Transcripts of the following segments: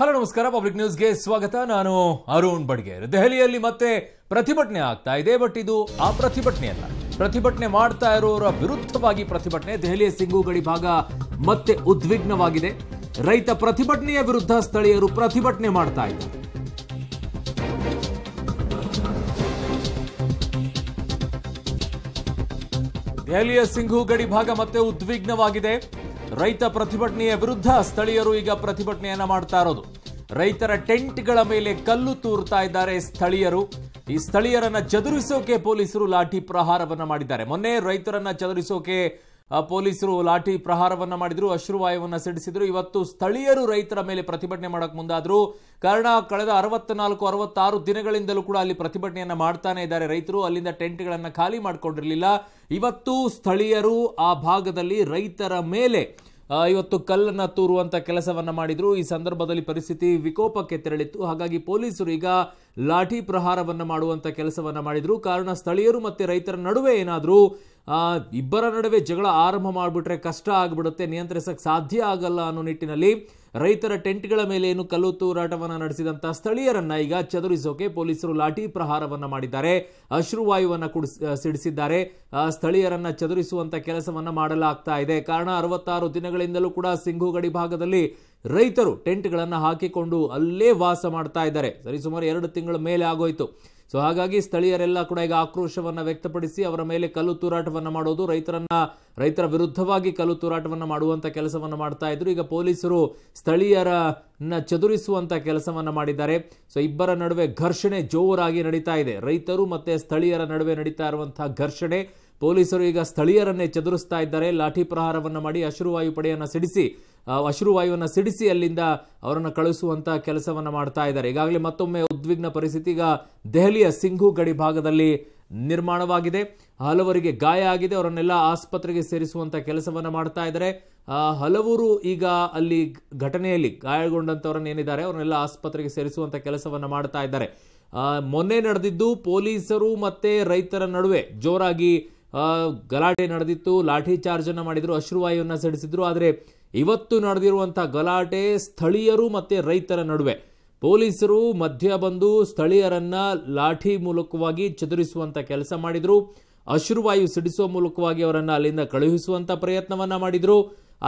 hello ನಮಸ್ಕಾರ public ನ್ಯೂಸ್ಗೆ ಸ್ವಾಗತ ನಾನು ಅರುಣ್ ಬಡ್ಗೇರ್ ದೆಹಲಿಯಲ್ಲಿ ಮತ್ತೆ ಪ್ರತಿಭಟನೆ ಆಗ್ತಾ ಇದೆ ಬಟ್ ಇದು ಆ ಪ್ರತಿಭಟನೆ ಅಲ್ಲ ಪ್ರತಿಭಟನೆ ಮಾಡ್ತಾ ಇರೋರ ವಿರುದ್ಧವಾಗಿ ಪ್ರತಿಭಟನೆ ದೆಹಲಿಯ ಸಿಂಗು ಗಡಿ ಭಾಗ ಮತ್ತೆ ಉದ್ವಿಗ್ನವಾಗಿದೆ ರೈತ ಪ್ರತಿಭಟನೆಯ ವಿರುದ್ಧ ಸ್ಥಳೀಯರು ಪ್ರತಿಭಟನೆ ಮಾಡ್ತಾ ಇದ್ದಾರೆ ದೆಹಲಿಯ ಸಿಂಘು ಗಡಿ ಭಾಗ ಮತ್ತೆ ಉದ್ವಿಗ್ನವಾಗಿದೆ ರೈತ ಪ್ರತಿಭಟನೆಯ ವಿರುದ್ಧ ಸ್ಥಳೀಯರು ಈಗ ಪ್ರತಿಭಟನೆಯನ್ನ ಮಾಡ್ತಾ ಇರೋದು ರೈತರ ಟೆಂಟ್ಗಳ ಮೇಲೆ ಕಲ್ಲು ತೂರ್ತಾ ಇದ್ದಾರೆ ಸ್ಥಳೀಯರು ಈ ಸ್ಥಳೀಯರನ್ನ ಚದುರಿಸೋಕೆ ಪೊಲೀಸರು ಲಾಠಿ ಪ್ರಹಾರವನ್ನ ಮಾಡಿದ್ದಾರೆ ಮೊನ್ನೆ ರೈತರನ್ನ ಚದುರಿಸೋಕೆ ಪೊಲೀಸರು ಲಾಠಿ ಪ್ರಹಾರವನ್ನು ಮಾಡಿದ್ರು ಅಶ್ರುವಾಯುವನ್ನು ಸಿಡಿಸಿದ್ರು ಇವತ್ತು ಸ್ಥಳೀಯರು ರೈತರ ಮೇಲೆ ಪ್ರತಿಭಟನೆ ಮಾಡೋಕೆ ಮುಂದಾದರು ಕಾರಣ ಕಳೆದ ಅರವತ್ನಾಲ್ಕು ಅರವತ್ತಾರು ದಿನಗಳಿಂದಲೂ ಕೂಡ ಅಲ್ಲಿ ಪ್ರತಿಭಟನೆಯನ್ನು ಮಾಡ್ತಾನೆ ಇದ್ದಾರೆ ರೈತರು ಅಲ್ಲಿಂದ ಟೆಂಟ್ಗಳನ್ನು ಖಾಲಿ ಮಾಡಿಕೊಂಡಿರಲಿಲ್ಲ ಇವತ್ತು ಸ್ಥಳೀಯರು ಆ ಭಾಗದಲ್ಲಿ ರೈತರ ಮೇಲೆ ಇವತ್ತು ಕಲ್ಲನ್ನು ತೂರುವಂಥ ಕೆಲಸವನ್ನು ಮಾಡಿದರು ಈ ಸಂದರ್ಭದಲ್ಲಿ ಪರಿಸ್ಥಿತಿ ವಿಕೋಪಕ್ಕೆ ತೆರಳಿತ್ತು ಹಾಗಾಗಿ ಪೊಲೀಸರು ಈಗ ಲಾಠಿ ಪ್ರಹಾರವನ್ನು ಮಾಡುವಂಥ ಕೆಲಸವನ್ನು ಮಾಡಿದರು ಕಾರಣ ಸ್ಥಳೀಯರು ಮತ್ತು ರೈತರ ನಡುವೆ ಏನಾದರೂ ಇಬ್ಬರ ನಡುವೆ ಜಗಳ ಆರಂಭ ಮಾಡಿಬಿಟ್ರೆ ಕಷ್ಟ ಆಗಿಬಿಡುತ್ತೆ ನಿಯಂತ್ರಿಸಕ್ಕೆ ಸಾಧ್ಯ ಆಗಲ್ಲ ಅನ್ನೋ ನಿಟ್ಟಿನಲ್ಲಿ ರೈತರ ಟೆಂಟ್ಗಳ ಮೇಲೆ ಏನು ಕಲ್ಲು ತೂರಾಟವನ್ನು ನಡೆಸಿದಂತಹ ಸ್ಥಳೀಯರನ್ನ ಈಗ ಚದುರಿಸೋಕೆ ಪೊಲೀಸರು ಲಾಠಿ ಪ್ರಹಾರವನ್ನ ಮಾಡಿದ್ದಾರೆ ಅಶ್ರುವಾಯುವನ್ನ ಕುಡಿಸ್ ಸಿಡಿಸಿದ್ದಾರೆ ಸ್ಥಳೀಯರನ್ನ ಚದುರಿಸುವಂತ ಕೆಲಸವನ್ನ ಮಾಡಲಾಗ್ತಾ ಇದೆ ಕಾರಣ ಅರವತ್ತಾರು ದಿನಗಳಿಂದಲೂ ಕೂಡ ಸಿಂಘು ಗಡಿ ಭಾಗದಲ್ಲಿ ರೈತರು ಟೆಂಟ್ಗಳನ್ನು ಹಾಕಿಕೊಂಡು ಅಲ್ಲೇ ವಾಸ ಮಾಡ್ತಾ ಇದ್ದಾರೆ ಸುಮಾರು ಎರಡು ತಿಂಗಳ ಮೇಲೆ ಆಗೋಯ್ತು ಸೊ ಹಾಗಾಗಿ ಸ್ಥಳೀಯರೆಲ್ಲ ಕೂಡ ಈಗ ಆಕ್ರೋಶವನ್ನು ವ್ಯಕ್ತಪಡಿಸಿ ಅವರ ಮೇಲೆ ಕಲ್ಲು ತೂರಾಟವನ್ನು ಮಾಡೋದು ರೈತರನ್ನ ರೈತರ ವಿರುದ್ಧವಾಗಿ ಕಲ್ಲು ತೂರಾಟವನ್ನು ಮಾಡುವಂಥ ಕೆಲಸವನ್ನು ಮಾಡ್ತಾ ಇದ್ರು ಈಗ ಪೊಲೀಸರು ಸ್ಥಳೀಯರನ್ನ ಚದುರಿಸುವಂಥ ಕೆಲಸವನ್ನು ಮಾಡಿದ್ದಾರೆ ಸೊ ಇಬ್ಬರ ನಡುವೆ ಘರ್ಷಣೆ ಜೋರಾಗಿ ನಡೀತಾ ಇದೆ ರೈತರು ಮತ್ತೆ ಸ್ಥಳೀಯರ ನಡುವೆ ನಡೀತಾ ಇರುವಂತಹ ಘರ್ಷಣೆ ಪೊಲೀಸರು ಈಗ ಸ್ಥಳೀಯರನ್ನೇ ಚದುರಿಸ್ತಾ ಇದ್ದಾರೆ ಲಾಠಿ ಪ್ರಹಾರವನ್ನು ಮಾಡಿ ಅಶ್ರುವಾಯು ಪಡೆಯನ್ನು ಸಿಡಿಸಿ ಅಶ್ರುವಾಯುವನ್ನು ಸಿಡಿಸಿ ಅಲ್ಲಿಂದ ಅವರನ್ನು ಕಳಿಸುವಂಥ ಕೆಲಸವನ್ನು ಮಾಡ್ತಾ ಇದ್ದಾರೆ ಈಗಾಗಲೇ ಮತ್ತೊಮ್ಮೆ ಉದ್ವಿಗ್ನ ಪರಿಸ್ಥಿತಿ ಈಗ ದೆಹಲಿಯ ಸಿಂಘು ಗಡಿ ಭಾಗದಲ್ಲಿ ನಿರ್ಮಾಣವಾಗಿದೆ ಹಲವರಿಗೆ ಗಾಯ ಆಗಿದೆ ಅವರನ್ನೆಲ್ಲ ಆಸ್ಪತ್ರೆಗೆ ಸೇರಿಸುವಂತಹ ಕೆಲಸವನ್ನು ಮಾಡ್ತಾ ಇದ್ದಾರೆ ಹಲವರು ಈಗ ಅಲ್ಲಿ ಘಟನೆಯಲ್ಲಿ ಗಾಯಗೊಂಡಂತವರನ್ನ ಏನಿದ್ದಾರೆ ಅವರನ್ನೆಲ್ಲ ಆಸ್ಪತ್ರೆಗೆ ಸೇರಿಸುವಂತ ಕೆಲಸವನ್ನು ಮಾಡ್ತಾ ಇದ್ದಾರೆ ಮೊನ್ನೆ ನಡೆದಿದ್ದು ಪೊಲೀಸರು ಮತ್ತೆ ರೈತರ ನಡುವೆ ಜೋರಾಗಿ ಗಲಾಟೆ ನಡೆದಿತ್ತು ಲಾಠಿ ಚಾರ್ಜನ್ನು ಮಾಡಿದರು ಅಶ್ರುವಾಯುವನ್ನು ಸಡಿಸಿದ್ರು ಆದರೆ ಇವತ್ತು ನಡೆದಿರುವಂಥ ಗಲಾಟೆ ಸ್ಥಳೀಯರು ಮತ್ತು ರೈತರ ನಡುವೆ ಪೊಲೀಸರು ಮಧ್ಯ ಬಂದು ಸ್ಥಳೀಯರನ್ನು ಲಾಠಿ ಮೂಲಕವಾಗಿ ಚದುರಿಸುವಂಥ ಕೆಲಸ ಮಾಡಿದರು ಅಶ್ರುವಾಯು ಸಿಡಿಸುವ ಮೂಲಕವಾಗಿ ಅವರನ್ನು ಅಲ್ಲಿಂದ ಕಳುಹಿಸುವಂಥ ಪ್ರಯತ್ನವನ್ನು ಮಾಡಿದರು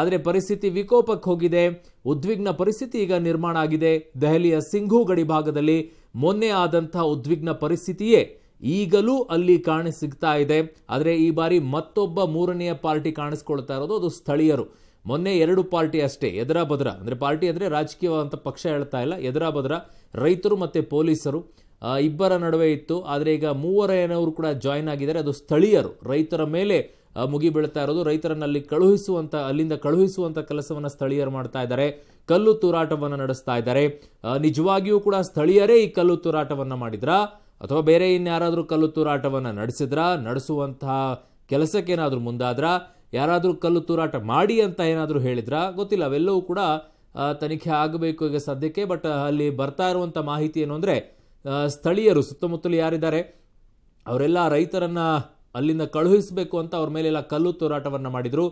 ಆದರೆ ಪರಿಸ್ಥಿತಿ ವಿಕೋಪಕ್ಕೆ ಹೋಗಿದೆ ಉದ್ವಿಗ್ನ ಪರಿಸ್ಥಿತಿ ಈಗ ನಿರ್ಮಾಣ ಆಗಿದೆ ದೆಹಲಿಯ ಸಿಂಘು ಗಡಿ ಭಾಗದಲ್ಲಿ ಮೊನ್ನೆ ಆದಂಥ ಉದ್ವಿಗ್ನ ಪರಿಸ್ಥಿತಿಯೇ ಈಗಲೂ ಅಲ್ಲಿ ಕಾಣ ಸಿಗ್ತಾ ಇದೆ ಆದರೆ ಈ ಬಾರಿ ಮತ್ತೊಬ್ಬ ಮೂರನೆಯ ಪಾರ್ಟಿ ಕಾಣಿಸ್ಕೊಳ್ತಾ ಇರೋದು ಅದು ಸ್ಥಳೀಯರು ಮೊನ್ನೆ ಎರಡು ಪಾರ್ಟಿ ಅಷ್ಟೇ ಎದರಾಬದ್ರ ಅಂದ್ರೆ ಅಂದರೆ ಪಾರ್ಟಿ ಅಂದರೆ ರಾಜಕೀಯವಾದಂಥ ಪಕ್ಷ ಹೇಳ್ತಾ ಇಲ್ಲ ಎದರಾಬದ್ರ ರೈತರು ಮತ್ತು ಪೊಲೀಸರು ಇಬ್ಬರ ನಡುವೆ ಇತ್ತು ಆದರೆ ಈಗ ಏನವರು ಕೂಡ ಜಾಯ್ನ್ ಆಗಿದ್ದಾರೆ ಅದು ಸ್ಥಳೀಯರು ರೈತರ ಮೇಲೆ ಮುಗಿಬೀಳ್ತಾ ಇರೋದು ರೈತರನ್ನಲ್ಲಿ ಕಳುಹಿಸುವಂಥ ಅಲ್ಲಿಂದ ಕಳುಹಿಸುವಂಥ ಕೆಲಸವನ್ನು ಸ್ಥಳೀಯರು ಮಾಡ್ತಾ ಇದ್ದಾರೆ ಕಲ್ಲು ತೂರಾಟವನ್ನು ನಡೆಸ್ತಾ ಇದ್ದಾರೆ ನಿಜವಾಗಿಯೂ ಕೂಡ ಸ್ಥಳೀಯರೇ ಈ ಕಲ್ಲು ತೂರಾಟವನ್ನು ಮಾಡಿದ್ರ ಅಥವಾ ಬೇರೆ ಇನ್ಯಾರಾದರೂ ಕಲ್ಲು ತೂರಾಟವನ್ನು ನಡೆಸಿದ್ರ ನಡೆಸುವಂತಹ ಕೆಲಸಕ್ಕೇನಾದರೂ ಮುಂದಾದ್ರ ಯಾರಾದರೂ ಕಲ್ಲು ತೂರಾಟ ಮಾಡಿ ಅಂತ ಏನಾದರೂ ಹೇಳಿದ್ರ ಗೊತ್ತಿಲ್ಲ ಅವೆಲ್ಲವೂ ಕೂಡ ತನಿಖೆ ಆಗಬೇಕು ಈಗ ಸದ್ಯಕ್ಕೆ ಬಟ್ ಅಲ್ಲಿ ಬರ್ತಾ ಇರುವಂಥ ಮಾಹಿತಿ ಏನು ಅಂದರೆ ಸ್ಥಳೀಯರು ಸುತ್ತಮುತ್ತಲು ಯಾರಿದ್ದಾರೆ ಅವರೆಲ್ಲ ರೈತರನ್ನು ಅಲ್ಲಿಂದ ಕಳುಹಿಸಬೇಕು ಅಂತ ಅವ್ರ ಮೇಲೆಲ್ಲ ಕಲ್ಲು ತೂರಾಟವನ್ನು ಮಾಡಿದರು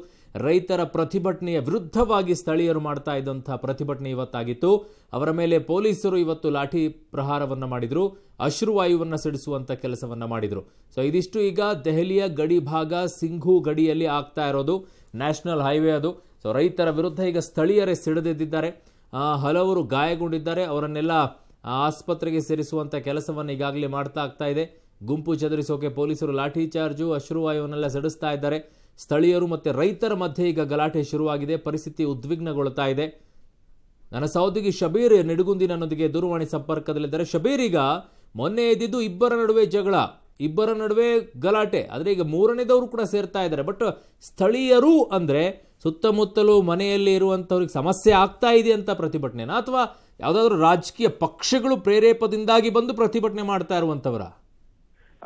ರೈತರ ಪ್ರತಿಭಟನೆಯ ವಿರುದ್ಧವಾಗಿ ಸ್ಥಳೀಯರು ಮಾಡ್ತಾ ಇದ್ದಂಥ ಪ್ರತಿಭಟನೆ ಇವತ್ತಾಗಿತ್ತು ಅವರ ಮೇಲೆ ಪೊಲೀಸರು ಇವತ್ತು ಲಾಠಿ ಪ್ರಹಾರವನ್ನು ಮಾಡಿದರು ಅಶ್ರುವಾಯುವನ್ನು ಸಿಡಿಸುವಂಥ ಕೆಲಸವನ್ನು ಮಾಡಿದರು ಸೊ ಇದಿಷ್ಟು ಈಗ ದೆಹಲಿಯ ಗಡಿ ಭಾಗ ಸಿಂಘು ಗಡಿಯಲ್ಲಿ ಆಗ್ತಾ ಇರೋದು ನ್ಯಾಷನಲ್ ಹೈವೇ ಅದು ಸೊ ರೈತರ ವಿರುದ್ಧ ಈಗ ಸ್ಥಳೀಯರೇ ಸಿಡಿದಿದ್ದಾರೆ ಹಲವರು ಗಾಯಗೊಂಡಿದ್ದಾರೆ ಅವರನ್ನೆಲ್ಲ ಆಸ್ಪತ್ರೆಗೆ ಸೇರಿಸುವಂಥ ಕೆಲಸವನ್ನ ಈಗಾಗಲೇ ಮಾಡ್ತಾ ಆಗ್ತಾ ಇದೆ ಗುಂಪು ಚದುರಿಸೋಕೆ ಪೊಲೀಸರು ಲಾಠಿ ಚಾರ್ಜು ಅಶ್ರುವಾಯುವನ್ನೆಲ್ಲ ಸಿಡಿಸ್ತಾ ಇದ್ದಾರೆ ಸ್ಥಳೀಯರು ಮತ್ತು ರೈತರ ಮಧ್ಯೆ ಈಗ ಗಲಾಟೆ ಶುರುವಾಗಿದೆ ಪರಿಸ್ಥಿತಿ ಉದ್ವಿಗ್ನಗೊಳ್ತಾ ಇದೆ ನನ್ನ ಸಹೋದ್ಯೋಗಿ ಶಬೀರ್ ನಿಡುಗುಂದಿ ನನ್ನೊಂದಿಗೆ ದೂರವಾಣಿ ಸಂಪರ್ಕದಲ್ಲಿದ್ದಾರೆ ಶಬೀರ್ ಈಗ ಮೊನ್ನೆ ಎದ್ದಿದ್ದು ಇಬ್ಬರ ನಡುವೆ ಜಗಳ ಇಬ್ಬರ ನಡುವೆ ಗಲಾಟೆ ಆದರೆ ಈಗ ಮೂರನೇದವರು ಕೂಡ ಸೇರ್ತಾ ಇದ್ದಾರೆ ಬಟ್ ಸ್ಥಳೀಯರು ಅಂದರೆ ಸುತ್ತಮುತ್ತಲು ಮನೆಯಲ್ಲಿ ಇರುವಂಥವ್ರಿಗೆ ಸಮಸ್ಯೆ ಆಗ್ತಾ ಇದೆ ಅಂತ ಪ್ರತಿಭಟನೆನಾ ಅಥವಾ ಯಾವುದಾದ್ರೂ ರಾಜಕೀಯ ಪಕ್ಷಗಳು ಪ್ರೇರೇಪದಿಂದಾಗಿ ಬಂದು ಪ್ರತಿಭಟನೆ ಮಾಡ್ತಾ ಇರುವಂಥವರ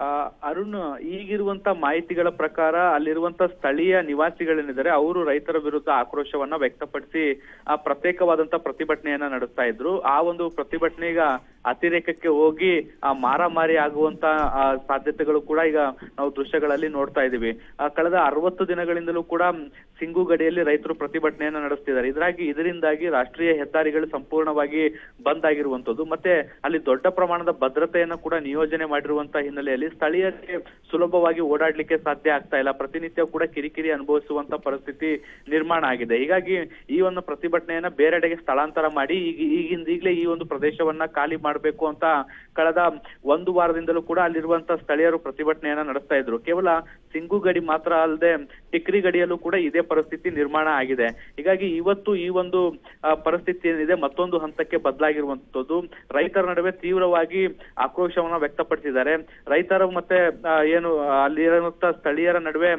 ಆ ಅರುಣ್ ಈಗಿರುವಂತ ಮಾಹಿತಿಗಳ ಪ್ರಕಾರ ಅಲ್ಲಿರುವಂತ ಸ್ಥಳೀಯ ನಿವಾಸಿಗಳೇನಿದ್ದಾರೆ ಅವರು ರೈತರ ವಿರುದ್ಧ ಆಕ್ರೋಶವನ್ನ ವ್ಯಕ್ತಪಡಿಸಿ ಆ ಪ್ರತ್ಯೇಕವಾದಂತ ಪ್ರತಿಭಟನೆಯನ್ನ ನಡೆಸ್ತಾ ಇದ್ರು ಆ ಒಂದು ಪ್ರತಿಭಟನೆ ಅತಿರೇಕಕ್ಕೆ ಹೋಗಿ ಮಾರಾಮಾರಿ ಆಗುವಂತ ಸಾಧ್ಯತೆಗಳು ಕೂಡ ಈಗ ನಾವು ದೃಶ್ಯಗಳಲ್ಲಿ ನೋಡ್ತಾ ಇದ್ದೀವಿ ಕಳೆದ ಅರವತ್ತು ದಿನಗಳಿಂದಲೂ ಕೂಡ ಸಿಂಗು ಗಡಿಯಲ್ಲಿ ರೈತರು ಪ್ರತಿಭಟನೆಯನ್ನು ನಡೆಸ್ತಿದ್ದಾರೆ ಇದರಾಗಿ ಇದರಿಂದಾಗಿ ರಾಷ್ಟ್ರೀಯ ಹೆದ್ದಾರಿಗಳು ಸಂಪೂರ್ಣವಾಗಿ ಬಂದ್ ಆಗಿರುವಂತದ್ದು ಮತ್ತೆ ಅಲ್ಲಿ ದೊಡ್ಡ ಪ್ರಮಾಣದ ಭದ್ರತೆಯನ್ನು ಕೂಡ ನಿಯೋಜನೆ ಮಾಡಿರುವಂತಹ ಹಿನ್ನೆಲೆಯಲ್ಲಿ ಸ್ಥಳೀಯರಿಗೆ ಸುಲಭವಾಗಿ ಓಡಾಡ್ಲಿಕ್ಕೆ ಸಾಧ್ಯ ಆಗ್ತಾ ಇಲ್ಲ ಪ್ರತಿನಿತ್ಯ ಕೂಡ ಕಿರಿಕಿರಿ ಅನುಭವಿಸುವಂತ ಪರಿಸ್ಥಿತಿ ನಿರ್ಮಾಣ ಆಗಿದೆ ಹೀಗಾಗಿ ಈ ಒಂದು ಪ್ರತಿಭಟನೆಯನ್ನ ಬೇರೆಡೆಗೆ ಸ್ಥಳಾಂತರ ಮಾಡಿ ಈಗ ಈಗಿಂದ ಈಗಲೇ ಈ ಒಂದು ಪ್ರದೇಶವನ್ನ ಖಾಲಿ ಮಾಡಿ ಮಾಡಬೇಕು ಅಂತ ಕಳೆದ ಒಂದು ವಾರದಿಂದಲೂ ಕೂಡ ಅಲ್ಲಿರುವಂತಹ ಸ್ಥಳೀಯರು ಪ್ರತಿಭಟನೆಯನ್ನ ನಡೆಸ್ತಾ ಇದ್ರು ಕೇವಲ ಸಿಂಗು ಗಡಿ ಮಾತ್ರ ಅಲ್ಲದೆ ಟಿಕ್ರಿ ಗಡಿಯಲ್ಲೂ ಕೂಡ ಇದೇ ಪರಿಸ್ಥಿತಿ ನಿರ್ಮಾಣ ಆಗಿದೆ ಹೀಗಾಗಿ ಇವತ್ತು ಈ ಒಂದು ಪರಿಸ್ಥಿತಿ ಏನಿದೆ ಮತ್ತೊಂದು ಹಂತಕ್ಕೆ ಬದಲಾಗಿರುವಂತದ್ದು ರೈತರ ನಡುವೆ ತೀವ್ರವಾಗಿ ಆಕ್ರೋಶವನ್ನ ವ್ಯಕ್ತಪಡಿಸಿದ್ದಾರೆ ರೈತರು ಮತ್ತೆ ಏನು ಅಲ್ಲಿರುವಂತಹ ಸ್ಥಳೀಯರ ನಡುವೆ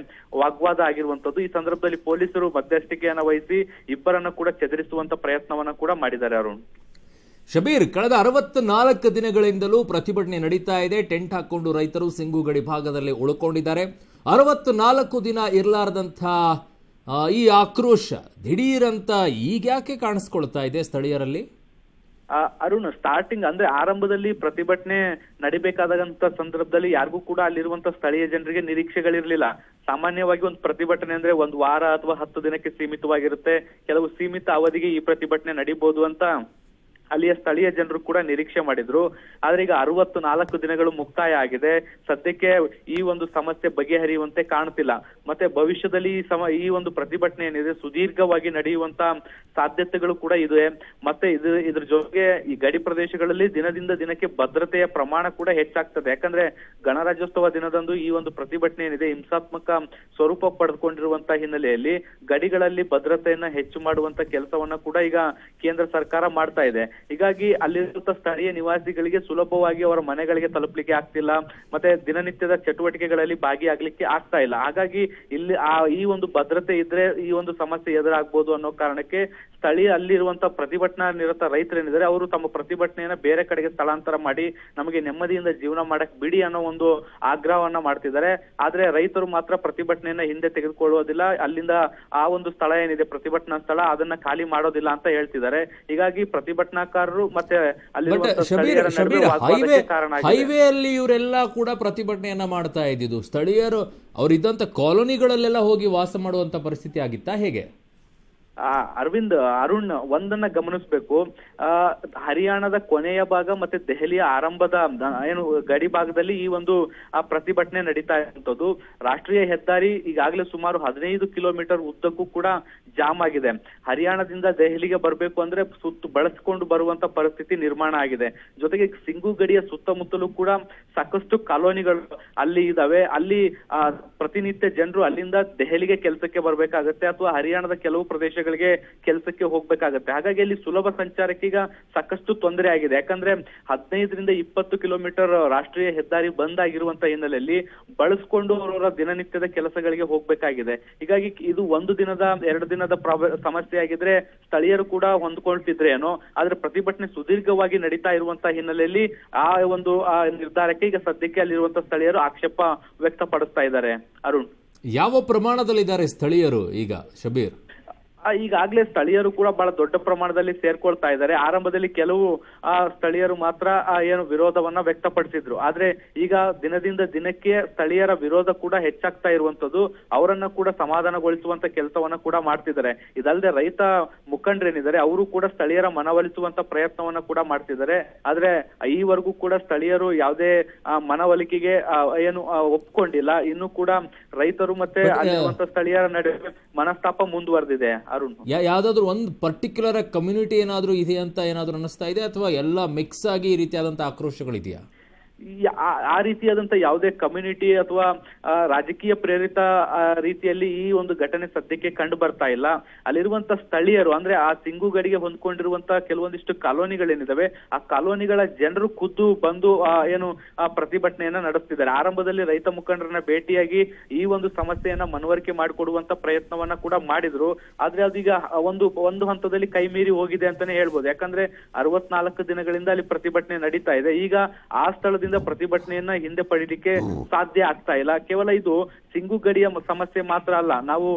ವಾಗ್ವಾದ ಆಗಿರುವಂತದ್ದು ಈ ಸಂದರ್ಭದಲ್ಲಿ ಪೊಲೀಸರು ಮಧ್ಯಸ್ಥಿಕೆಯನ್ನು ವಹಿಸಿ ಇಬ್ಬರನ್ನು ಕೂಡ ಚದುರಿಸುವಂತ ಪ್ರಯತ್ನವನ್ನ ಕೂಡ ಮಾಡಿದ್ದಾರೆ ಅರುಣ್ ಶಬೀರ್ ಕಳೆದ ನಾಲ್ಕು ದಿನಗಳಿಂದಲೂ ಪ್ರತಿಭಟನೆ ನಡೀತಾ ಇದೆ ಟೆಂಟ್ ಹಾಕೊಂಡು ರೈತರು ಸಿಂಗು ಗಡಿ ಭಾಗದಲ್ಲಿ ಉಳ್ಕೊಂಡಿದ್ದಾರೆ ನಾಲ್ಕು ದಿನ ಇರಲಾರದಂಥ ಈ ಆಕ್ರೋಶ ದಿಢೀರಂತ ಈಗ್ಯಾಕೆ ಕಾಣಿಸ್ಕೊಳ್ತಾ ಇದೆ ಸ್ಥಳೀಯರಲ್ಲಿ ಅರುಣ್ ಸ್ಟಾರ್ಟಿಂಗ್ ಅಂದ್ರೆ ಆರಂಭದಲ್ಲಿ ಪ್ರತಿಭಟನೆ ನಡಿಬೇಕಾದಂತ ಸಂದರ್ಭದಲ್ಲಿ ಯಾರಿಗೂ ಕೂಡ ಅಲ್ಲಿರುವಂತ ಸ್ಥಳೀಯ ಜನರಿಗೆ ನಿರೀಕ್ಷೆಗಳಿರಲಿಲ್ಲ ಸಾಮಾನ್ಯವಾಗಿ ಒಂದು ಪ್ರತಿಭಟನೆ ಅಂದ್ರೆ ಒಂದು ವಾರ ಅಥವಾ ಹತ್ತು ದಿನಕ್ಕೆ ಸೀಮಿತವಾಗಿರುತ್ತೆ ಕೆಲವು ಸೀಮಿತ ಅವಧಿಗೆ ಈ ಪ್ರತಿಭಟನೆ ನಡಿಬಹುದು ಅಂತ ಅಲ್ಲಿಯ ಸ್ಥಳೀಯ ಜನರು ಕೂಡ ನಿರೀಕ್ಷೆ ಮಾಡಿದ್ರು ಆದ್ರೆ ಈಗ ಅರವತ್ತು ನಾಲ್ಕು ದಿನಗಳು ಮುಕ್ತಾಯ ಆಗಿದೆ ಸದ್ಯಕ್ಕೆ ಈ ಒಂದು ಸಮಸ್ಯೆ ಬಗೆಹರಿಯುವಂತೆ ಕಾಣುತ್ತಿಲ್ಲ ಮತ್ತೆ ಭವಿಷ್ಯದಲ್ಲಿ ಈ ಸಮ ಈ ಒಂದು ಪ್ರತಿಭಟನೆ ಏನಿದೆ ಸುದೀರ್ಘವಾಗಿ ನಡೆಯುವಂತ ಸಾಧ್ಯತೆಗಳು ಕೂಡ ಇದೆ ಮತ್ತೆ ಇದು ಇದ್ರ ಜೊತೆಗೆ ಈ ಗಡಿ ಪ್ರದೇಶಗಳಲ್ಲಿ ದಿನದಿಂದ ದಿನಕ್ಕೆ ಭದ್ರತೆಯ ಪ್ರಮಾಣ ಕೂಡ ಹೆಚ್ಚಾಗ್ತದೆ ಯಾಕಂದ್ರೆ ಗಣರಾಜ್ಯೋತ್ಸವ ದಿನದಂದು ಈ ಒಂದು ಪ್ರತಿಭಟನೆ ಏನಿದೆ ಹಿಂಸಾತ್ಮಕ ಸ್ವರೂಪ ಪಡೆದುಕೊಂಡಿರುವಂತಹ ಹಿನ್ನೆಲೆಯಲ್ಲಿ ಗಡಿಗಳಲ್ಲಿ ಭದ್ರತೆಯನ್ನ ಹೆಚ್ಚು ಮಾಡುವಂತ ಕೆಲಸವನ್ನ ಕೂಡ ಈಗ ಕೇಂದ್ರ ಸರ್ಕಾರ ಮಾಡ್ತಾ ಇದೆ ಹೀಗಾಗಿ ಅಲ್ಲಿರುವಂತ ಸ್ಥಳೀಯ ನಿವಾಸಿಗಳಿಗೆ ಸುಲಭವಾಗಿ ಅವರ ಮನೆಗಳಿಗೆ ತಲುಪಲಿಕ್ಕೆ ಆಗ್ತಿಲ್ಲ ಮತ್ತೆ ದಿನನಿತ್ಯದ ಚಟುವಟಿಕೆಗಳಲ್ಲಿ ಭಾಗಿಯಾಗ್ಲಿಕ್ಕೆ ಆಗ್ತಾ ಇಲ್ಲ ಹಾಗಾಗಿ ಇಲ್ಲಿ ಆ ಈ ಒಂದು ಭದ್ರತೆ ಇದ್ರೆ ಈ ಒಂದು ಸಮಸ್ಯೆ ಎದುರಾಗ್ಬೋದು ಅನ್ನೋ ಕಾರಣಕ್ಕೆ ಸ್ಥಳೀಯ ಅಲ್ಲಿರುವಂತ ಪ್ರತಿಭಟನಾ ನಿರತ ರೈತರೇನಿದ್ದಾರೆ ಅವರು ತಮ್ಮ ಪ್ರತಿಭಟನೆಯನ್ನ ಬೇರೆ ಕಡೆಗೆ ಸ್ಥಳಾಂತರ ಮಾಡಿ ನಮಗೆ ನೆಮ್ಮದಿಯಿಂದ ಜೀವನ ಮಾಡಕ್ ಬಿಡಿ ಅನ್ನೋ ಒಂದು ಆಗ್ರಹವನ್ನ ಮಾಡ್ತಿದ್ದಾರೆ ಆದ್ರೆ ರೈತರು ಮಾತ್ರ ಪ್ರತಿಭಟನೆಯನ್ನ ಹಿಂದೆ ತೆಗೆದುಕೊಳ್ಳುವುದಿಲ್ಲ ಅಲ್ಲಿಂದ ಆ ಒಂದು ಸ್ಥಳ ಏನಿದೆ ಪ್ರತಿಭಟನಾ ಸ್ಥಳ ಅದನ್ನ ಖಾಲಿ ಮಾಡೋದಿಲ್ಲ ಅಂತ ಹೇಳ್ತಿದ್ದಾರೆ ಹೀಗಾಗಿ ಪ್ರತಿಭಟನಾ ಕಲಾಕಾರರು ಮತ್ತೆ ಹೈವೇ ಅಲ್ಲಿ ಇವರೆಲ್ಲ ಕೂಡ ಪ್ರತಿಭಟನೆಯನ್ನ ಮಾಡ್ತಾ ಇದ್ದಿದ್ದು ಸ್ಥಳೀಯರು ಅವರಿದ್ದಂತ ಕಾಲೋನಿಗಳಲ್ಲೆಲ್ಲ ಹೋಗಿ ವಾಸ ಮಾಡುವಂತ ಪರಿಸ್ಥಿತಿ ಆಗಿತ್ತಾ ಹೇಗೆ ಅರವಿಂದ್ ಅರುಣ್ ಒಂದನ್ನ ಗಮನಿಸಬೇಕು ಹರಿಯಾಣದ ಕೊನೆಯ ಭಾಗ ಮತ್ತೆ ದೆಹಲಿಯ ಆರಂಭದ ಏನು ಗಡಿ ಭಾಗದಲ್ಲಿ ಈ ಒಂದು ಪ್ರತಿಭಟನೆ ನಡೀತಾ ಇರುವಂತದ್ದು ರಾಷ್ಟ್ರೀಯ ಹೆದ್ದಾರಿ ಈಗಾಗಲೇ ಸುಮಾರು ಹದಿನೈದು ಕಿಲೋಮೀಟರ್ ಉದ್ದಕ್ಕೂ ಕೂಡ ಜಾಮ್ ಆಗಿದೆ ಹರಿಯಾಣದಿಂದ ದೆಹಲಿಗೆ ಬರಬೇಕು ಅಂದ್ರೆ ಸುತ್ತು ಬಳಸಿಕೊಂಡು ಬರುವಂತ ಪರಿಸ್ಥಿತಿ ನಿರ್ಮಾಣ ಆಗಿದೆ ಜೊತೆಗೆ ಸಿಂಗು ಗಡಿಯ ಸುತ್ತಮುತ್ತಲೂ ಕೂಡ ಸಾಕಷ್ಟು ಕಾಲೋನಿಗಳು ಅಲ್ಲಿ ಇದಾವೆ ಅಲ್ಲಿ ಪ್ರತಿನಿತ್ಯ ಜನರು ಅಲ್ಲಿಂದ ದೆಹಲಿಗೆ ಕೆಲಸಕ್ಕೆ ಬರ್ಬೇಕಾಗತ್ತೆ ಅಥವಾ ಹರಿಯಾಣದ ಕೆಲವು ಪ್ರದೇಶ ಕೆಲಸಕ್ಕೆ ಹೋಗ್ಬೇಕಾಗತ್ತೆ ಹಾಗಾಗಿ ಅಲ್ಲಿ ಸುಲಭ ಸಂಚಾರಕ್ಕೆ ಈಗ ಸಾಕಷ್ಟು ತೊಂದರೆ ಆಗಿದೆ ಯಾಕಂದ್ರೆ ಹದಿನೈದರಿಂದ ಇಪ್ಪತ್ತು ಕಿಲೋಮೀಟರ್ ರಾಷ್ಟ್ರೀಯ ಹೆದ್ದಾರಿ ಬಂದ್ ಆಗಿರುವಂತ ಹಿನ್ನೆಲೆಯಲ್ಲಿ ಬಳಸ್ಕೊಂಡು ಅವರವರ ದಿನನಿತ್ಯದ ಕೆಲಸಗಳಿಗೆ ಹೋಗ್ಬೇಕಾಗಿದೆ ಹೀಗಾಗಿ ಇದು ಒಂದು ದಿನದ ಎರಡು ದಿನದ ಸಮಸ್ಯೆ ಆಗಿದ್ರೆ ಸ್ಥಳೀಯರು ಕೂಡ ಏನೋ ಆದ್ರೆ ಪ್ರತಿಭಟನೆ ಸುದೀರ್ಘವಾಗಿ ನಡೀತಾ ಇರುವಂತಹ ಹಿನ್ನೆಲೆಯಲ್ಲಿ ಆ ಒಂದು ಆ ನಿರ್ಧಾರಕ್ಕೆ ಈಗ ಸದ್ಯಕ್ಕೆ ಅಲ್ಲಿರುವಂತ ಸ್ಥಳೀಯರು ಆಕ್ಷೇಪ ವ್ಯಕ್ತಪಡಿಸ್ತಾ ಇದ್ದಾರೆ ಅರುಣ್ ಯಾವ ಪ್ರಮಾಣದಲ್ಲಿದ್ದಾರೆ ಸ್ಥಳೀಯರು ಈಗ ಶಬೀರ್ ಈಗಾಗಲೇ ಸ್ಥಳೀಯರು ಕೂಡ ಬಹಳ ದೊಡ್ಡ ಪ್ರಮಾಣದಲ್ಲಿ ಸೇರ್ಕೊಳ್ತಾ ಇದ್ದಾರೆ ಆರಂಭದಲ್ಲಿ ಕೆಲವು ಸ್ಥಳೀಯರು ಮಾತ್ರ ಏನು ವಿರೋಧವನ್ನ ವ್ಯಕ್ತಪಡಿಸಿದ್ರು ಆದ್ರೆ ಈಗ ದಿನದಿಂದ ದಿನಕ್ಕೆ ಸ್ಥಳೀಯರ ವಿರೋಧ ಕೂಡ ಹೆಚ್ಚಾಗ್ತಾ ಇರುವಂತದ್ದು ಅವರನ್ನ ಕೂಡ ಸಮಾಧಾನಗೊಳಿಸುವಂತ ಕೆಲಸವನ್ನ ಕೂಡ ಮಾಡ್ತಿದ್ದಾರೆ ಇದಲ್ಲದೆ ರೈತ ಮುಖಂಡರೇನಿದ್ದಾರೆ ಅವರು ಕೂಡ ಸ್ಥಳೀಯರ ಮನವೊಲಿಸುವಂತ ಪ್ರಯತ್ನವನ್ನ ಕೂಡ ಮಾಡ್ತಿದ್ದಾರೆ ಆದ್ರೆ ಈವರೆಗೂ ಕೂಡ ಸ್ಥಳೀಯರು ಯಾವುದೇ ಮನವೊಲಿಕೆಗೆ ಏನು ಒಪ್ಕೊಂಡಿಲ್ಲ ಇನ್ನು ಕೂಡ ರೈತರು ಮತ್ತೆ uh, ಸ್ಥಳೀಯರ ನಡುವೆ ಮನಸ್ತಾಪ ಮುಂದುವರೆದಿದೆ ಅರುಣ್ ಯಾವ್ದಾದ್ರು ಒಂದ್ ಪರ್ಟಿಕ್ಯುಲರ್ ಕಮ್ಯುನಿಟಿ ಏನಾದ್ರೂ ಇದೆ ಅಂತ ಏನಾದ್ರೂ ಅನಿಸ್ತಾ ಇದೆ ಅಥವಾ ಎಲ್ಲ ಮಿಕ್ಸ್ ಆಗಿ ಈ ರೀತಿಯಾದಂತಹ ಆಕ್ರೋಶಗಳಿದೆಯಾ ಆ ರೀತಿಯಾದಂತಹ ಯಾವುದೇ ಕಮ್ಯುನಿಟಿ ಅಥವಾ ರಾಜಕೀಯ ಪ್ರೇರಿತ ರೀತಿಯಲ್ಲಿ ಈ ಒಂದು ಘಟನೆ ಸದ್ಯಕ್ಕೆ ಕಂಡು ಬರ್ತಾ ಇಲ್ಲ ಅಲ್ಲಿರುವಂತ ಸ್ಥಳೀಯರು ಅಂದ್ರೆ ಆ ಸಿಂಗು ಗಡಿಗೆ ಹೊಂದ್ಕೊಂಡಿರುವಂತಹ ಕೆಲವೊಂದಿಷ್ಟು ಕಾಲೋನಿಗಳೇನಿದಾವೆ ಆ ಕಾಲೋನಿಗಳ ಜನರು ಖುದ್ದು ಬಂದು ಏನು ಪ್ರತಿಭಟನೆಯನ್ನ ನಡೆಸ್ತಿದ್ದಾರೆ ಆರಂಭದಲ್ಲಿ ರೈತ ಮುಖಂಡರನ್ನ ಭೇಟಿಯಾಗಿ ಈ ಒಂದು ಸಮಸ್ಯೆಯನ್ನ ಮನವರಿಕೆ ಮಾಡಿಕೊಡುವಂತ ಪ್ರಯತ್ನವನ್ನ ಕೂಡ ಮಾಡಿದ್ರು ಆದ್ರೆ ಅದೀಗ ಒಂದು ಒಂದು ಹಂತದಲ್ಲಿ ಕೈ ಮೀರಿ ಹೋಗಿದೆ ಅಂತಾನೆ ಹೇಳ್ಬೋದು ಯಾಕಂದ್ರೆ ಅರವತ್ನಾಲ್ಕು ದಿನಗಳಿಂದ ಅಲ್ಲಿ ಪ್ರತಿಭಟನೆ ನಡೀತಾ ಇದೆ ಈಗ ಆ ಸ್ಥಳದಿಂದ ಪ್ರತಿಭಟನೆಯನ್ನ ಹಿಂದೆ ಪಡಿಲಿಕ್ಕೆ ಸಾಧ್ಯ ಆಗ್ತಾ ಇಲ್ಲ ಕೇವಲ ಇದು ಸಿಂಗು ಗಡಿಯ ಸಮಸ್ಯೆ ಮಾತ್ರ ಅಲ್ಲ ನಾವು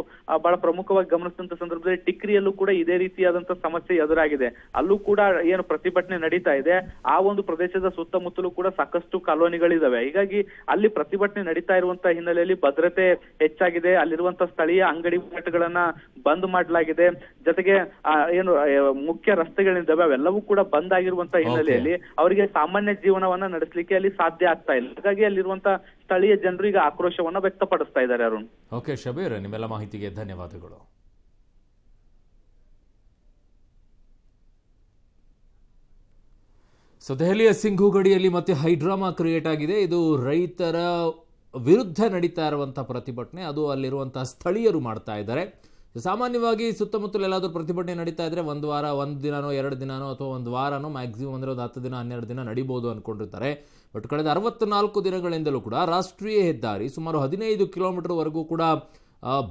ಬಹಳ ಪ್ರಮುಖವಾಗಿ ಗಮನಿಸಿದಂತ ಸಂದರ್ಭದಲ್ಲಿ ಟಿಕ್ರಿಯಲ್ಲೂ ಕೂಡ ಇದೇ ರೀತಿಯಾದಂತಹ ಸಮಸ್ಯೆ ಎದುರಾಗಿದೆ ಅಲ್ಲೂ ಕೂಡ ಏನು ಪ್ರತಿಭಟನೆ ನಡೀತಾ ಇದೆ ಆ ಒಂದು ಪ್ರದೇಶದ ಸುತ್ತಮುತ್ತಲೂ ಕೂಡ ಸಾಕಷ್ಟು ಕಾಲೋನಿಗಳಿದಾವೆ ಹೀಗಾಗಿ ಅಲ್ಲಿ ಪ್ರತಿಭಟನೆ ನಡೀತಾ ಇರುವಂತಹ ಹಿನ್ನೆಲೆಯಲ್ಲಿ ಭದ್ರತೆ ಹೆಚ್ಚಾಗಿದೆ ಅಲ್ಲಿರುವಂತಹ ಸ್ಥಳೀಯ ಅಂಗಡಿ ಮಾಟಗಳನ್ನ ಬಂದ್ ಮಾಡಲಾಗಿದೆ ಜೊತೆಗೆ ಏನು ಮುಖ್ಯ ರಸ್ತೆಗಳಿದ್ದಾವೆ ಅವೆಲ್ಲವೂ ಕೂಡ ಬಂದ್ ಆಗಿರುವಂತಹ ಹಿನ್ನೆಲೆಯಲ್ಲಿ ಅವರಿಗೆ ಸಾಮಾನ್ಯ ಜೀವನವನ್ನ ನಡೆಸಲಿಕ್ಕೆ ಅಲ್ಲಿ ಸಾಧ್ಯ ಆಗ್ತಾ ಇಲ್ಲ ಹಾಗಾಗಿ ಅಲ್ಲಿರುವಂತಹ ಸ್ಥಳೀಯ ಜನರು ಈಗ ಆಕ್ರೋಶವನ್ನ ವ್ಯಕ್ತಪಡಿಸ್ತಾರೆ ಇದ್ದಾರೆ ಅರುಣ್ ಓಕೆ ಶಬೀರ್ ನಿಮ್ಮೆಲ್ಲ ಮಾಹಿತಿಗೆ ಧನ್ಯವಾದಗಳು ಸೊ ದೆಹಲಿಯ ಸಿಂಘು ಗಡಿಯಲ್ಲಿ ಮತ್ತೆ ಹೈಡ್ರಾಮಾ ಕ್ರಿಯೇಟ್ ಆಗಿದೆ ಇದು ರೈತರ ವಿರುದ್ಧ ನಡೀತಾ ಇರುವಂತಹ ಪ್ರತಿಭಟನೆ ಅದು ಅಲ್ಲಿರುವಂತಹ ಸ್ಥಳೀಯರು ಮಾಡ್ತಾ ಇದ್ದಾರೆ ಸಾಮಾನ್ಯವಾಗಿ ಸುತ್ತಮುತ್ತಲು ಎಲ್ಲಾದರೂ ಪ್ರತಿಭಟನೆ ನಡೀತಾ ಇದ್ರೆ ಒಂದು ವಾರ ಒಂದು ದಿನನೋ ಎರಡು ದಿನನೋ ಅಥವಾ ಒಂದು ವಾರನೋ ಮ್ಯಾಕ್ಸಿಮಮ್ ಅಂದರೆ ಒಂದು ಹತ್ತು ದಿನ ಹನ್ನೆರಡು ದಿನ ನಡಿಬೋದು ಅಂದ್ಕೊಂಡಿರ್ತಾರೆ ಬಟ್ ಕಳೆದ ಅರವತ್ನಾಲ್ಕು ದಿನಗಳಿಂದಲೂ ಕೂಡ ರಾಷ್ಟ್ರೀಯ ಹೆದ್ದಾರಿ ಸುಮಾರು ಹದಿನೈದು ಕಿಲೋಮೀಟರ್ವರೆಗೂ ಕೂಡ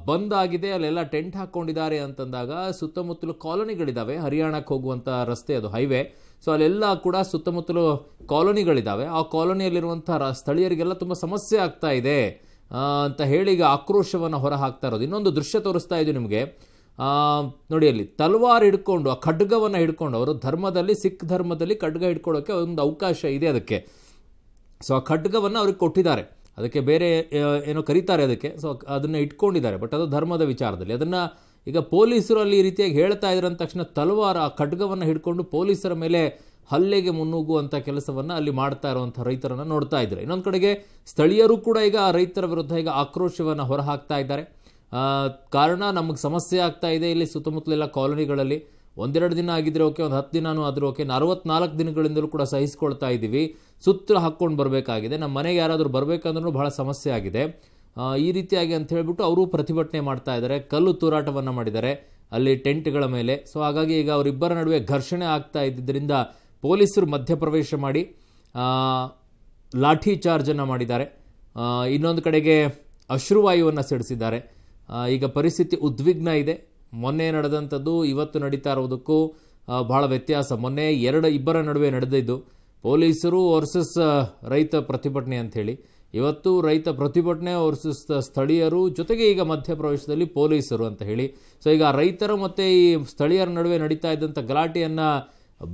ಬಂದ್ ಆಗಿದೆ ಅಲ್ಲೆಲ್ಲ ಟೆಂಟ್ ಹಾಕ್ಕೊಂಡಿದ್ದಾರೆ ಅಂತಂದಾಗ ಸುತ್ತಮುತ್ತಲು ಕಾಲೋನಿಗಳಿದ್ದಾವೆ ಹರಿಯಾಣಕ್ಕೆ ಹೋಗುವಂಥ ರಸ್ತೆ ಅದು ಹೈವೇ ಸೊ ಅಲ್ಲೆಲ್ಲ ಕೂಡ ಸುತ್ತಮುತ್ತಲು ಕಾಲೋನಿಗಳಿದ್ದಾವೆ ಆ ಕಾಲೋನಿಯಲ್ಲಿರುವಂಥ ಸ್ಥಳೀಯರಿಗೆಲ್ಲ ತುಂಬ ಸಮಸ್ಯೆ ಆಗ್ತಾ ಇದೆ ಅಂತ ಹೇಳಿ ಈಗ ಆಕ್ರೋಶವನ್ನು ಹೊರ ಹಾಕ್ತಾ ಇರೋದು ಇನ್ನೊಂದು ದೃಶ್ಯ ತೋರಿಸ್ತಾ ಇದೆ ನಿಮಗೆ ನೋಡಿ ಅಲ್ಲಿ ತಲ್ವಾರ್ ಹಿಡ್ಕೊಂಡು ಆ ಖಡ್ಗವನ್ನು ಹಿಡ್ಕೊಂಡು ಅವರು ಧರ್ಮದಲ್ಲಿ ಸಿಖ್ ಧರ್ಮದಲ್ಲಿ ಖಡ್ಗ ಹಿಡ್ಕೊಳ್ಳೋಕ್ಕೆ ಒಂದು ಅವಕಾಶ ಇದೆ ಅದಕ್ಕೆ ಸೊ ಆ ಖಡ್ಗವನ್ನು ಅವ್ರಿಗೆ ಕೊಟ್ಟಿದ್ದಾರೆ ಅದಕ್ಕೆ ಬೇರೆ ಏನೋ ಕರೀತಾರೆ ಅದಕ್ಕೆ ಸೊ ಅದನ್ನು ಇಟ್ಕೊಂಡಿದ್ದಾರೆ ಬಟ್ ಅದು ಧರ್ಮದ ವಿಚಾರದಲ್ಲಿ ಅದನ್ನು ಈಗ ಪೊಲೀಸರು ಅಲ್ಲಿ ಈ ರೀತಿಯಾಗಿ ಹೇಳ್ತಾ ಇದ್ರಂತ ತಕ್ಷಣ ತಲವಾರ ಆ ಖಡ್ಗವನ್ನು ಹಿಡ್ಕೊಂಡು ಪೊಲೀಸರ ಮೇಲೆ ಹಲ್ಲೆಗೆ ಮುನ್ನುಗ್ಗುವಂಥ ಕೆಲಸವನ್ನು ಅಲ್ಲಿ ಮಾಡ್ತಾ ಇರುವಂಥ ರೈತರನ್ನು ನೋಡ್ತಾ ಇದ್ದಾರೆ ಇನ್ನೊಂದು ಕಡೆಗೆ ಸ್ಥಳೀಯರು ಕೂಡ ಈಗ ಆ ರೈತರ ವಿರುದ್ಧ ಈಗ ಆಕ್ರೋಶವನ್ನು ಹೊರಹಾಕ್ತಾ ಇದ್ದಾರೆ ಕಾರಣ ನಮಗೆ ಸಮಸ್ಯೆ ಆಗ್ತಾ ಇದೆ ಇಲ್ಲಿ ಸುತ್ತಮುತ್ತಲೆಲ್ಲ ಕಾಲೋನಿಗಳಲ್ಲಿ ಒಂದೆರಡು ದಿನ ಆಗಿದ್ರೆ ಓಕೆ ಒಂದು ಹತ್ತು ದಿನನೂ ಆದರೂ ಓಕೆ ಅರವತ್ನಾಲ್ಕು ದಿನಗಳಿಂದಲೂ ಕೂಡ ಸಹಿಸ್ಕೊಳ್ತಾ ಇದ್ದೀವಿ ಸುತ್ತಲೂ ಹಾಕ್ಕೊಂಡು ಬರಬೇಕಾಗಿದೆ ನಮ್ಮ ಮನೆಗೆ ಯಾರಾದರೂ ಬರಬೇಕಂದ್ರೂ ಬಹಳ ಸಮಸ್ಯೆ ಆಗಿದೆ ಈ ರೀತಿಯಾಗಿ ಅಂತ ಹೇಳಿಬಿಟ್ಟು ಅವರು ಪ್ರತಿಭಟನೆ ಮಾಡ್ತಾ ಇದ್ದಾರೆ ಕಲ್ಲು ತೂರಾಟವನ್ನು ಮಾಡಿದ್ದಾರೆ ಅಲ್ಲಿ ಟೆಂಟ್ಗಳ ಮೇಲೆ ಸೊ ಹಾಗಾಗಿ ಈಗ ಅವರಿಬ್ಬರ ನಡುವೆ ಘರ್ಷಣೆ ಆಗ್ತಾ ಇದ್ದಿದ್ದರಿಂದ ಪೊಲೀಸರು ಮಧ್ಯಪ್ರವೇಶ ಮಾಡಿ ಲಾಠಿ ಚಾರ್ಜನ್ನು ಮಾಡಿದ್ದಾರೆ ಇನ್ನೊಂದು ಕಡೆಗೆ ಅಶ್ರುವಾಯುವನ್ನು ಸಿಡಿಸಿದ್ದಾರೆ ಈಗ ಪರಿಸ್ಥಿತಿ ಉದ್ವಿಗ್ನ ಇದೆ ಮೊನ್ನೆ ನಡೆದಂಥದ್ದು ಇವತ್ತು ನಡೀತಾ ಇರೋದಕ್ಕೂ ಬಹಳ ವ್ಯತ್ಯಾಸ ಮೊನ್ನೆ ಎರಡು ಇಬ್ಬರ ನಡುವೆ ನಡೆದಿದ್ದು ಪೊಲೀಸರು ವರ್ಸಸ್ ರೈತ ಪ್ರತಿಭಟನೆ ಅಂಥೇಳಿ ಇವತ್ತು ರೈತ ಪ್ರತಿಭಟನೆ ವರ್ಸಸ್ ಸ್ಥಳೀಯರು ಜೊತೆಗೆ ಈಗ ಮಧ್ಯಪ್ರವೇಶದಲ್ಲಿ ಪೊಲೀಸರು ಅಂತ ಹೇಳಿ ಸೊ ಈಗ ರೈತರು ಮತ್ತು ಈ ಸ್ಥಳೀಯರ ನಡುವೆ ನಡೀತಾ ಇದ್ದಂಥ ಗಲಾಟೆಯನ್ನು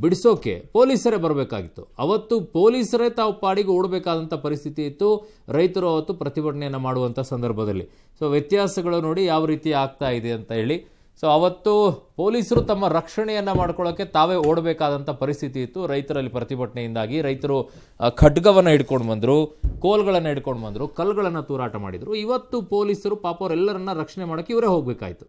ಬಿಡಿಸೋಕೆ ಪೊಲೀಸರೇ ಬರಬೇಕಾಗಿತ್ತು ಅವತ್ತು ಪೊಲೀಸರೇ ತಾವು ಪಾಡಿಗೆ ಓಡಬೇಕಾದಂಥ ಪರಿಸ್ಥಿತಿ ಇತ್ತು ರೈತರು ಅವತ್ತು ಪ್ರತಿಭಟನೆಯನ್ನು ಮಾಡುವಂಥ ಸಂದರ್ಭದಲ್ಲಿ ಸೊ ವ್ಯತ್ಯಾಸಗಳು ನೋಡಿ ಯಾವ ರೀತಿ ಆಗ್ತಾ ಇದೆ ಅಂತ ಹೇಳಿ ಸೊ ಅವತ್ತು ಪೊಲೀಸರು ತಮ್ಮ ರಕ್ಷಣೆಯನ್ನು ಮಾಡ್ಕೊಳ್ಳೋಕ್ಕೆ ತಾವೇ ಓಡಬೇಕಾದಂಥ ಪರಿಸ್ಥಿತಿ ಇತ್ತು ರೈತರಲ್ಲಿ ಪ್ರತಿಭಟನೆಯಿಂದಾಗಿ ರೈತರು ಖಡ್ಗವನ್ನು ಹಿಡ್ಕೊಂಡು ಬಂದರು ಕೋಲ್ಗಳನ್ನು ಹಿಡ್ಕೊಂಡು ಬಂದರು ಕಲ್ಗಳನ್ನು ತೂರಾಟ ಮಾಡಿದರು ಇವತ್ತು ಪೊಲೀಸರು ಪಾಪ ಅವರೆಲ್ಲರನ್ನ ರಕ್ಷಣೆ ಮಾಡೋಕ್ಕೆ ಇವರೇ ಹೋಗಬೇಕಾಯಿತು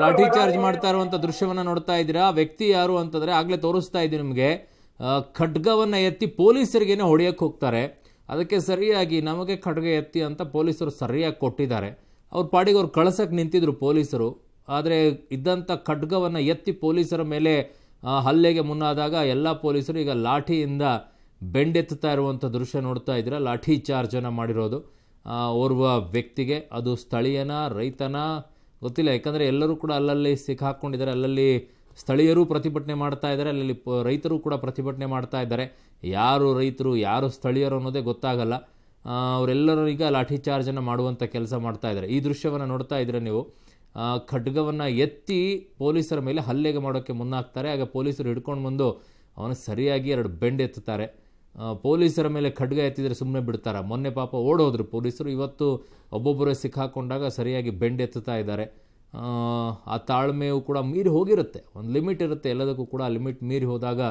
ಲಾಠಿ ಚಾರ್ಜ್ ಮಾಡ್ತಾ ಇರುವಂತ ದೃಶ್ಯವನ್ನ ನೋಡ್ತಾ ಇದ್ದೀರಾ ವ್ಯಕ್ತಿ ಯಾರು ಅಂತಂದ್ರೆ ಆಗ್ಲೇ ತೋರಿಸ್ತಾ ಇದ್ದೀನಿ ನಿಮಗೆ ಖಡ್ಗವನ್ನ ಎತ್ತಿ ಪೊಲೀಸರಿಗೇನೆ ಹೊಡೆಯಕ್ ಹೋಗ್ತಾರೆ ಅದಕ್ಕೆ ಸರಿಯಾಗಿ ನಮಗೆ ಖಡ್ಗ ಎತ್ತಿ ಅಂತ ಪೊಲೀಸರು ಸರಿಯಾಗಿ ಕೊಟ್ಟಿದ್ದಾರೆ ಅವ್ರ ಪಾಡಿಗೆ ಅವ್ರು ಕಳ್ಸಕ್ಕೆ ನಿಂತಿದ್ರು ಪೊಲೀಸರು ಆದರೆ ಇದ್ದಂಥ ಖಡ್ಗವನ್ನು ಎತ್ತಿ ಪೊಲೀಸರ ಮೇಲೆ ಹಲ್ಲೆಗೆ ಮುನ್ನಾದಾಗ ಎಲ್ಲ ಪೊಲೀಸರು ಈಗ ಲಾಠಿಯಿಂದ ಬೆಂಡೆತ್ತುತ್ತಾ ಇರುವಂಥ ದೃಶ್ಯ ನೋಡ್ತಾ ಇದ್ದೀರ ಲಾಠಿ ಚಾರ್ಜನ್ನು ಮಾಡಿರೋದು ಓರ್ವ ವ್ಯಕ್ತಿಗೆ ಅದು ಸ್ಥಳೀಯನ ರೈತನ ಗೊತ್ತಿಲ್ಲ ಯಾಕಂದರೆ ಎಲ್ಲರೂ ಕೂಡ ಅಲ್ಲಲ್ಲಿ ಸಿಕ್ಕಾಕ್ಕೊಂಡಿದ್ದಾರೆ ಅಲ್ಲಲ್ಲಿ ಸ್ಥಳೀಯರು ಪ್ರತಿಭಟನೆ ಮಾಡ್ತಾ ಇದ್ದಾರೆ ಅಲ್ಲಲ್ಲಿ ರೈತರು ಕೂಡ ಪ್ರತಿಭಟನೆ ಮಾಡ್ತಾ ಇದ್ದಾರೆ ಯಾರು ರೈತರು ಯಾರು ಸ್ಥಳೀಯರು ಅನ್ನೋದೇ ಗೊತ್ತಾಗಲ್ಲ ಅವರೆಲ್ಲರೂ ಈಗ ಲಾಠಿ ಚಾರ್ಜನ್ನು ಮಾಡುವಂಥ ಕೆಲಸ ಮಾಡ್ತಾ ಇದ್ದಾರೆ ಈ ದೃಶ್ಯವನ್ನು ನೋಡ್ತಾ ಇದ್ದೀರ ನೀವು ಖಡ್ಗವನ್ನು ಎತ್ತಿ ಪೊಲೀಸರ ಮೇಲೆ ಹಲ್ಲೆಗೆ ಮಾಡೋಕ್ಕೆ ಮುನ್ನಾಗ್ತಾರೆ ಆಗ ಪೊಲೀಸರು ಹಿಡ್ಕೊಂಡು ಬಂದು ಅವನು ಸರಿಯಾಗಿ ಎರಡು ಬೆಂಡ್ ಎತ್ತುತ್ತಾರೆ ಪೊಲೀಸರ ಮೇಲೆ ಖಡ್ಗ ಎತ್ತಿದರೆ ಸುಮ್ಮನೆ ಬಿಡ್ತಾರೆ ಮೊನ್ನೆ ಪಾಪ ಓಡೋದ್ರು ಪೊಲೀಸರು ಇವತ್ತು ಒಬ್ಬೊಬ್ಬರೇ ಸಿಕ್ಕಾಕೊಂಡಾಗ ಸರಿಯಾಗಿ ಬೆಂಡ್ ಎತ್ತುತ್ತಾ ಇದ್ದಾರೆ ಆ ತಾಳ್ಮೆಯು ಕೂಡ ಮೀರಿ ಹೋಗಿರುತ್ತೆ ಒಂದು ಲಿಮಿಟ್ ಇರುತ್ತೆ ಎಲ್ಲದಕ್ಕೂ ಕೂಡ ಲಿಮಿಟ್ ಮೀರಿ ಹೋದಾಗ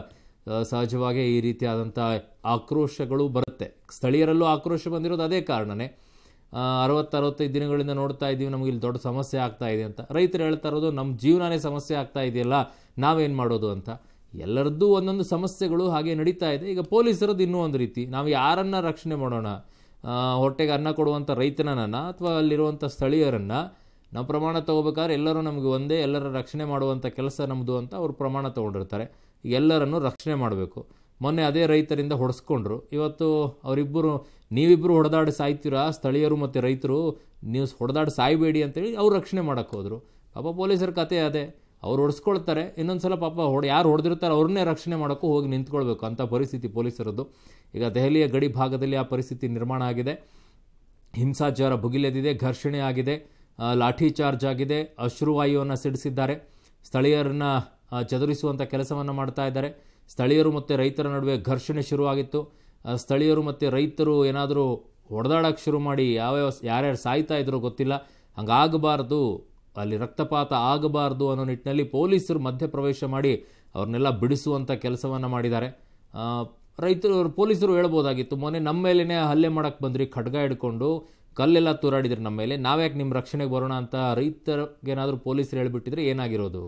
ಸಹಜವಾಗಿ ಈ ರೀತಿಯಾದಂಥ ಆಕ್ರೋಶಗಳು ಬರುತ್ತೆ ಸ್ಥಳೀಯರಲ್ಲೂ ಆಕ್ರೋಶ ಬಂದಿರೋದು ಅದೇ ಕಾರಣನೇ ಅರವತ್ತರವತ್ತೈದು ದಿನಗಳಿಂದ ನೋಡ್ತಾ ಇದ್ದೀವಿ ನಮಗೆ ಇಲ್ಲಿ ದೊಡ್ಡ ಸಮಸ್ಯೆ ಆಗ್ತಾ ಇದೆ ಅಂತ ರೈತರು ಹೇಳ್ತಾ ಇರೋದು ನಮ್ಮ ಜೀವನನೇ ಸಮಸ್ಯೆ ಆಗ್ತಾ ಇದೆಯಲ್ಲ ನಾವೇನು ಮಾಡೋದು ಅಂತ ಎಲ್ಲರದ್ದು ಒಂದೊಂದು ಸಮಸ್ಯೆಗಳು ಹಾಗೆ ನಡೀತಾ ಇದೆ ಈಗ ಪೊಲೀಸರದ್ದು ಇನ್ನೂ ಒಂದು ರೀತಿ ನಾವು ಯಾರನ್ನು ರಕ್ಷಣೆ ಮಾಡೋಣ ಹೊಟ್ಟೆಗೆ ಅನ್ನ ಕೊಡುವಂಥ ರೈತನನ್ನ ಅಥವಾ ಅಲ್ಲಿರುವಂಥ ಸ್ಥಳೀಯರನ್ನು ನಾವು ಪ್ರಮಾಣ ತೊಗೋಬೇಕಾದ್ರೆ ಎಲ್ಲರೂ ನಮಗೆ ಒಂದೇ ಎಲ್ಲರ ರಕ್ಷಣೆ ಮಾಡುವಂಥ ಕೆಲಸ ನಮ್ಮದು ಅಂತ ಅವರು ಪ್ರಮಾಣ ತೊಗೊಂಡಿರ್ತಾರೆ ಎಲ್ಲರನ್ನು ರಕ್ಷಣೆ ಮಾಡಬೇಕು ಮೊನ್ನೆ ಅದೇ ರೈತರಿಂದ ಹೊಡೆಸ್ಕೊಂಡ್ರು ಇವತ್ತು ಅವರಿಬ್ಬರು ನೀವಿಬ್ಬರು ಹೊಡೆದಾಡಿ ಸಾಯ್ತೀರಾ ಸ್ಥಳೀಯರು ಮತ್ತು ರೈತರು ನೀವು ಹೊಡೆದಾಡಿ ಸಾಯಬೇಡಿ ಅಂತೇಳಿ ಅವ್ರು ರಕ್ಷಣೆ ಮಾಡೋಕ್ಕೆ ಹೋದರು ಪಾಪ ಪೊಲೀಸರ ಕತೆ ಅದೇ ಅವ್ರು ಹೊಡೆಸ್ಕೊಳ್ತಾರೆ ಇನ್ನೊಂದು ಸಲ ಪಾಪ ಹೊಡೆ ಯಾರು ಹೊಡೆದಿರ್ತಾರೆ ಅವ್ರನ್ನೇ ರಕ್ಷಣೆ ಮಾಡೋಕ್ಕೂ ಹೋಗಿ ನಿಂತ್ಕೊಳ್ಬೇಕು ಅಂಥ ಪರಿಸ್ಥಿತಿ ಪೊಲೀಸರದ್ದು ಈಗ ದೆಹಲಿಯ ಗಡಿ ಭಾಗದಲ್ಲಿ ಆ ಪರಿಸ್ಥಿತಿ ನಿರ್ಮಾಣ ಆಗಿದೆ ಹಿಂಸಾಚಾರ ಭುಗಿಲೆದಿದೆ ಘರ್ಷಣೆ ಆಗಿದೆ ಲಾಠಿ ಚಾರ್ಜ್ ಆಗಿದೆ ಅಶ್ರುವಾಯುವನ್ನು ಸಿಡಿಸಿದ್ದಾರೆ ಸ್ಥಳೀಯರನ್ನ ಚದುರಿಸುವಂಥ ಕೆಲಸವನ್ನು ಮಾಡ್ತಾ ಇದ್ದಾರೆ ಸ್ಥಳೀಯರು ಮತ್ತು ರೈತರ ನಡುವೆ ಘರ್ಷಣೆ ಶುರುವಾಗಿತ್ತು ಸ್ಥಳೀಯರು ಮತ್ತು ರೈತರು ಏನಾದರೂ ಹೊಡೆದಾಡೋಕ್ಕೆ ಶುರು ಮಾಡಿ ಯಾವ್ಯಾವ ಯಾರ್ಯಾರು ಸಾಯ್ತಾ ಇದ್ರು ಗೊತ್ತಿಲ್ಲ ಹಂಗಾಗಬಾರ್ದು ಅಲ್ಲಿ ರಕ್ತಪಾತ ಆಗಬಾರ್ದು ಅನ್ನೋ ನಿಟ್ಟಿನಲ್ಲಿ ಪೊಲೀಸರು ಮಧ್ಯಪ್ರವೇಶ ಮಾಡಿ ಅವ್ರನ್ನೆಲ್ಲ ಬಿಡಿಸುವಂಥ ಕೆಲಸವನ್ನು ಮಾಡಿದ್ದಾರೆ ರೈತರು ಪೊಲೀಸರು ಹೇಳ್ಬೋದಾಗಿತ್ತು ಮೊನ್ನೆ ನಮ್ಮ ಮೇಲೇ ಹಲ್ಲೆ ಮಾಡೋಕ್ಕೆ ಬಂದ್ರಿ ಖಡ್ಗ ಹಿಡ್ಕೊಂಡು ಕಲ್ಲೆಲ್ಲ ತೂರಾಡಿದ್ರಿ ನಮ್ಮ ಮೇಲೆ ನಾವ್ಯಾಕೆ ನಿಮ್ಮ ರಕ್ಷಣೆಗೆ ಬರೋಣ ಅಂತ ರೈತರಿಗೇನಾದರೂ ಪೊಲೀಸರು ಹೇಳಿಬಿಟ್ಟಿದ್ರೆ ಏನಾಗಿರೋದು